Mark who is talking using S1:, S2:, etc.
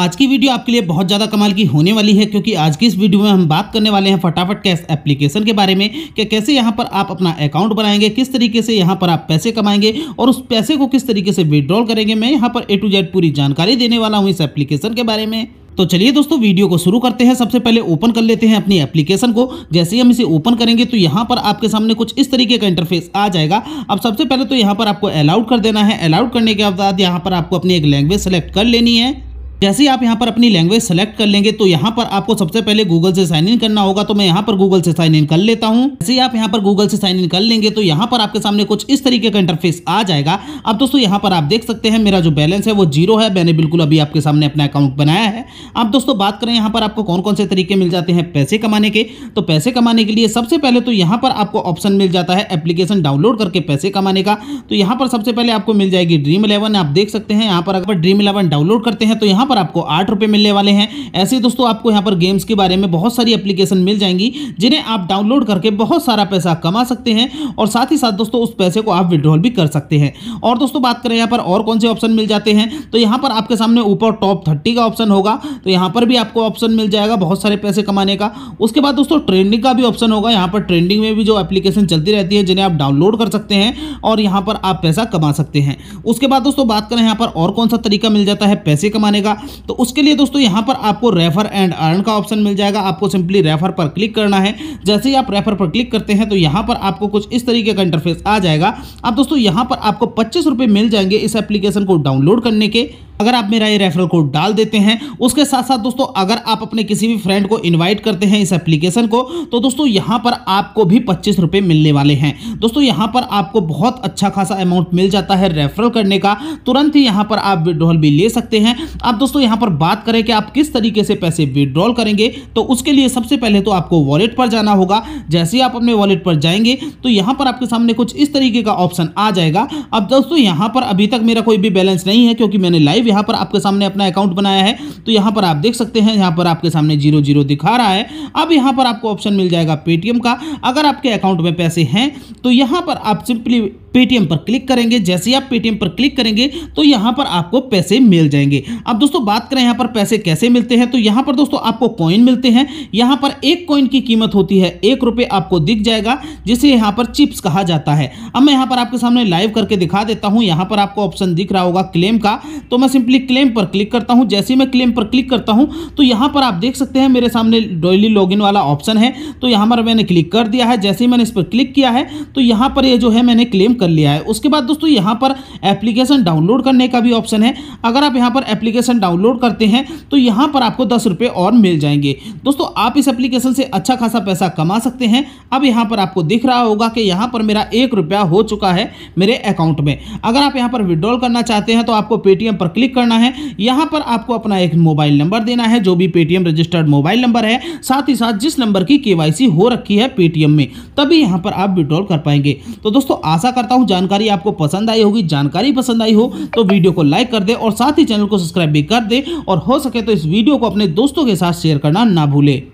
S1: आज की वीडियो आपके लिए बहुत ज़्यादा कमाल की होने वाली है क्योंकि आज की इस वीडियो में हम बात करने वाले हैं फटाफट कैश एप्लीकेशन के बारे में कि कैसे यहाँ पर आप अपना अकाउंट बनाएंगे किस तरीके से यहाँ पर आप पैसे कमाएंगे और उस पैसे को किस तरीके से विड्रॉल करेंगे मैं यहाँ पर ए टू जेड पूरी जानकारी देने वाला हूँ इस एप्लीकेशन के बारे में तो चलिए दोस्तों वीडियो को शुरू करते हैं सबसे पहले ओपन कर लेते हैं अपनी एप्लीकेशन को जैसे ही हम इसे ओपन करेंगे तो यहाँ पर आपके सामने कुछ इस तरीके का इंटरफेस आ जाएगा अब सबसे पहले तो यहाँ पर आपको अलाउड कर देना है अलाउड करने के बाद यहाँ पर आपको अपनी एक लैंग्वेज सेलेक्ट कर लेनी है जैसे ही आप यहाँ पर अपनी लैंग्वेज सेलेक्ट कर लेंगे तो यहाँ पर आपको सबसे पहले गूगल से साइन इन करना होगा तो मैं यहाँ पर गूगल से साइन इन कर लेता हूँ जैसे ही आप यहाँ पर गूगल से साइन इन कर लेंगे तो यहाँ पर आपके सामने कुछ इस तरीके का इंटरफेस आ जाएगा अब दोस्तों यहाँ पर आप देख सकते हैं मेरा जो बैलेंस है वो जीरो है मैंने बिल्कुल अभी आपके सामने अपना अकाउंट बनाया है आप दोस्तों बात करें यहाँ पर आपको कौन कौन से तरीके मिल जाते हैं पैसे कमाने के तो पैसे कमाने के लिए सबसे पहले तो यहाँ पर आपको ऑप्शन मिल जाता है एप्लीकेशन डाउनलोड करके पैसे कमाने का तो यहाँ पर सबसे पहले आपको मिल जाएगी ड्रीम इलेवन आप देख सकते हैं यहाँ पर अगर ड्रीम इलेवन डाउनलोड करते हैं तो यहाँ पर आपको आठ रुपये मिलने वाले हैं ऐसे दोस्तों आपको यहाँ पर गेम्स के बारे में बहुत सारी एप्लीकेशन मिल जाएंगी जिन्हें आप डाउनलोड करके बहुत सारा पैसा कमा सकते हैं और साथ ही साथ दोस्तों उस पैसे को आप विड्रॉल भी कर सकते हैं और दोस्तों बात करें यहाँ पर और कौन से ऑप्शन मिल जाते हैं तो यहाँ पर आपके सामने ऊपर टॉप थर्टी का ऑप्शन होगा तो यहाँ पर भी आपको ऑप्शन मिल जाएगा बहुत सारे पैसे कमाने का उसके बाद दोस्तों ट्रेंडिंग का भी ऑप्शन होगा यहाँ पर ट्रेंडिंग में भी जो एप्लीकेशन चलती रहती है जिन्हें आप डाउनलोड कर सकते हैं और यहाँ पर आप पैसा कमा सकते हैं उसके बाद दोस्तों बात करें यहाँ पर और कौन सा तरीका मिल जाता है पैसे कमाने का तो उसके लिए दोस्तों यहां पर आपको रेफर एंड अर्न का ऑप्शन मिल जाएगा आपको सिंपली रेफर पर क्लिक करना है जैसे ही आप रेफर पर क्लिक करते हैं तो यहां पर आपको कुछ इस तरीके का इंटरफेस आ जाएगा अब दोस्तों यहां पर आपको पच्चीस मिल जाएंगे इस एप्लीकेशन को डाउनलोड करने के अगर आप मेरा ये रेफरल कोड डाल देते हैं उसके साथ साथ दोस्तों अगर आप अपने किसी भी फ्रेंड को इन्वाइट करते हैं इस एप्लीकेशन को तो दोस्तों यहाँ पर आपको भी पच्चीस रुपये मिलने वाले हैं दोस्तों यहाँ पर आपको बहुत अच्छा खासा अमाउंट मिल जाता है रेफरल करने का तुरंत ही यहाँ पर आप विड्रॉल भी ले सकते हैं आप दोस्तों यहाँ पर बात करें कि आप किस तरीके से पैसे विड्रॉल करेंगे तो उसके लिए सबसे पहले तो आपको वॉलेट पर जाना होगा जैसे ही आप अपने वॉलेट पर जाएंगे तो यहाँ पर आपके सामने कुछ इस तरीके का ऑप्शन आ जाएगा अब दोस्तों यहाँ पर अभी तक मेरा कोई भी बैलेंस नहीं है क्योंकि मैंने लाइव यहाँ पर आपके सामने अपना अकाउंट बनाया है तो यहाँ पर आप देख सकते हैं यहाँ पर आपके सामने जीरो जीरो दिखा रहा है अब यहाँ पर आपको ऑप्शन मिल जाएगा पेटीएम का अगर आपके अकाउंट में पैसे हैं तो यहाँ पर आप सिंपली पेटीएम पर क्लिक करेंगे जैसे ही आप पेटीएम पर क्लिक करेंगे तो यहाँ पर आपको पैसे मिल जाएंगे अब दोस्तों बात करें यहाँ पर पैसे कैसे मिलते हैं तो यहाँ पर दोस्तों आपको कॉइन मिलते हैं यहाँ पर एक कॉइन की कीमत होती है एक रुपये आपको दिख जाएगा जिसे यहाँ पर चिप्स कहा जाता है अब मैं यहाँ पर आपके सामने लाइव करके दिखा देता हूँ यहाँ पर आपको ऑप्शन दिख रहा होगा क्लेम का तो मैं सिंपली क्लेम पर क्लिक करता हूँ जैसे मैं क्लेम पर क्लिक करता हूँ तो यहाँ पर आप देख सकते हैं मेरे सामने डेली लॉग वाला ऑप्शन है तो यहाँ पर मैंने क्लिक कर दिया है जैसे ही मैंने इस पर क्लिक किया है तो यहाँ पर ये जो है मैंने क्लेम कर लिया है उसके बाद दोस्तों यहाँ पर एप्लीकेशन डाउनलोड करने का भी ऑप्शन है अगर आप यहाँ पर एप्लीकेशन डाउनलोड करते हैं तो यहाँ पर आपको दस रुपये और मिल जाएंगे दोस्तों आप इस एप्लीकेशन से अच्छा खासा पैसा कमा सकते हैं अब यहाँ पर आपको दिख रहा होगा कि यहाँ पर मेरा एक रुपया हो चुका है मेरे अकाउंट में अगर आप यहाँ पर विड्रॉल करना चाहते हैं तो आपको पेटीएम पर क्लिक करना है यहाँ पर आपको अपना एक मोबाइल नंबर देना है जो भी पेटीएम रजिस्टर्ड मोबाइल नंबर है साथ ही साथ जिस नंबर की के हो रखी है पेटीएम में तभी यहाँ पर आप विड्रॉल कर पाएंगे तो दोस्तों आशा करते चाहता हूँ जानकारी आपको पसंद आई होगी जानकारी पसंद आई हो तो वीडियो को लाइक कर दे और साथ ही चैनल को सब्सक्राइब भी कर दे और हो सके तो इस वीडियो को अपने दोस्तों के साथ शेयर करना ना भूले